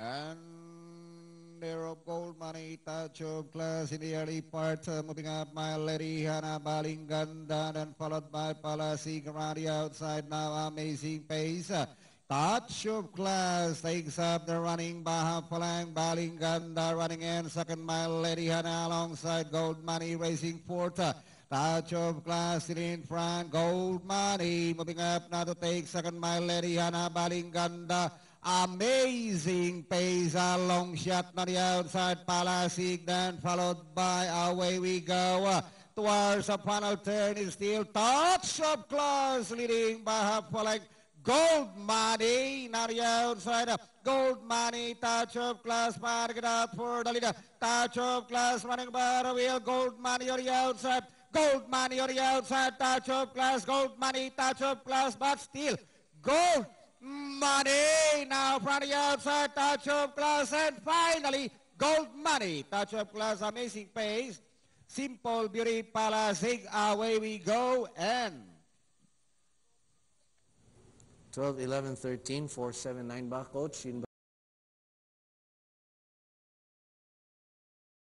And Europe gold money, touch of class in the early part. Uh, moving up, my lady Hannah balinganda, and followed by Palasi Garani outside now. Amazing pace. Uh, touch of class takes up the running Bahapalang Balinganda running in. Second, my lady Hannah alongside gold money racing fourth. Uh, Touch of class in front, gold money. Moving up now to take second, mile lady Hannah Balinganda. Amazing pace, a long shot on the outside. Palasig then followed by away we go. Towards a final turn is still touch of class leading by half a length. Gold money, not the outside. Gold money, touch of class, market up for the leader. Touch of class, running by the wheel. Gold money on the outside. Gold money on the outside. Touch of class, gold money, touch of class, but still gold money now Friday outside, touch of class, and finally, gold money. Touch of class, amazing pace. Simple beauty palasing. Away we go, and 12, 11, 13, 4, 7, 9 back coach.